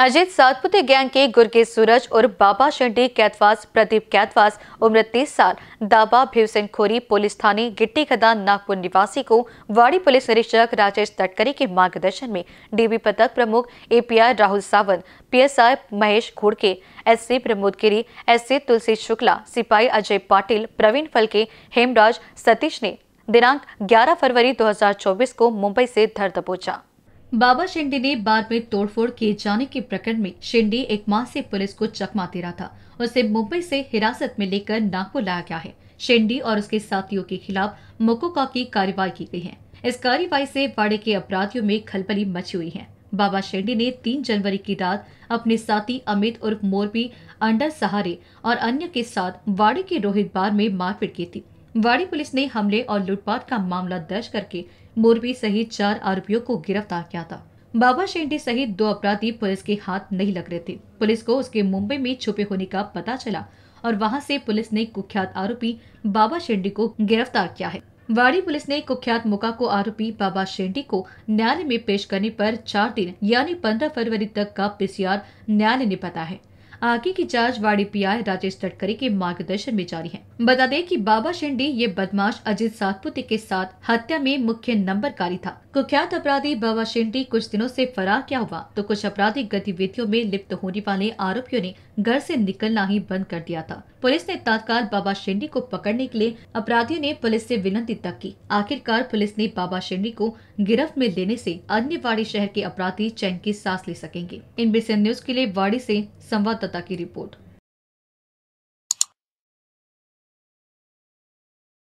Ajit Satpute gang के गुरगेज सूरज और बाबा शंडी कैतवास प्रदीप कैतवास उम्र तीस साल दाबा खोरी पुलिस थाने गिट्टी खदान नागपुर निवासी को वाड़ी पुलिस निरीक्षक राजेश तटकरी के मार्गदर्शन में डीबी पदक प्रमुख API Rahul Sawant PSI Mahesh Ghodke SC Pramod Giri S Tulsi Shukla सिपाही अजय पाटिल प्रवीण फलके हेमराज सतीश ने दिनांक 11 फरवरी 2024 को मुंबई से धर दबोचा बाबा शिंडी ने बाद में तोड़फोड़ किए जाने के प्रकरण में शिंडी एक माह से पुलिस को चकमा दे रहा था उसे मुंबई से हिरासत में लेकर नागपुर लाया गया है शिंडी और उसके साथियों के खिलाफ मुकोका की कार्रवाई की गई है इस कार्रवाई से वाड़े के अपराधियों में खलबली मची हुई है बाबा शेंडी ने 3 जनवरी की रात अपने साथी अमित उर्फ मोरबी अंडर सहारे और अन्य के साथ वाड़े के रोहित बार में मारपीट की थी वाड़ी पुलिस ने हमले और लूटपाट का मामला दर्ज करके मोरबी सहित चार आरोपियों को गिरफ्तार किया था बाबा शेंडी सहित दो अपराधी पुलिस के हाथ नहीं लग रहे थे पुलिस को उसके मुंबई में छुपे होने का पता चला और वहां से पुलिस ने कुख्यात आरोपी बाबा शेंडी को गिरफ्तार किया है वाड़ी पुलिस ने कुख्यात मुका को आरोपी बाबा शेंडी को न्यायालय में पेश करने पर चार दिन यानी पंद्रह फरवरी तक का पीसीआर न्यायालय ने बताया है आगे की जांच वाड़ी पीआई राजेश तटकरी के मार्गदर्शन में जारी है बता दें कि बाबा शेंडी ये बदमाश अजीत सातपुते के साथ हत्या में मुख्य नंबरकारी था कुख्यात अपराधी बाबा शेंडी कुछ दिनों से फरार क्या हुआ तो कुछ आपराधिक गतिविधियों में लिप्त होने वाले आरोपियों ने घर से निकलना ही बंद कर दिया था पुलिस ने तत्काल बाबा शेंडी को पकड़ने के लिए अपराधियों ने पुलिस से विनती तक की आखिरकार पुलिस ने बाबा शेंडी को गिरफ्त में लेने से अन्य वाड़ी शहर के अपराधी चैन की सांस ले सकेंगे इन बी न्यूज के लिए वाड़ी ऐसी संवाददाता तथा की रिपोर्ट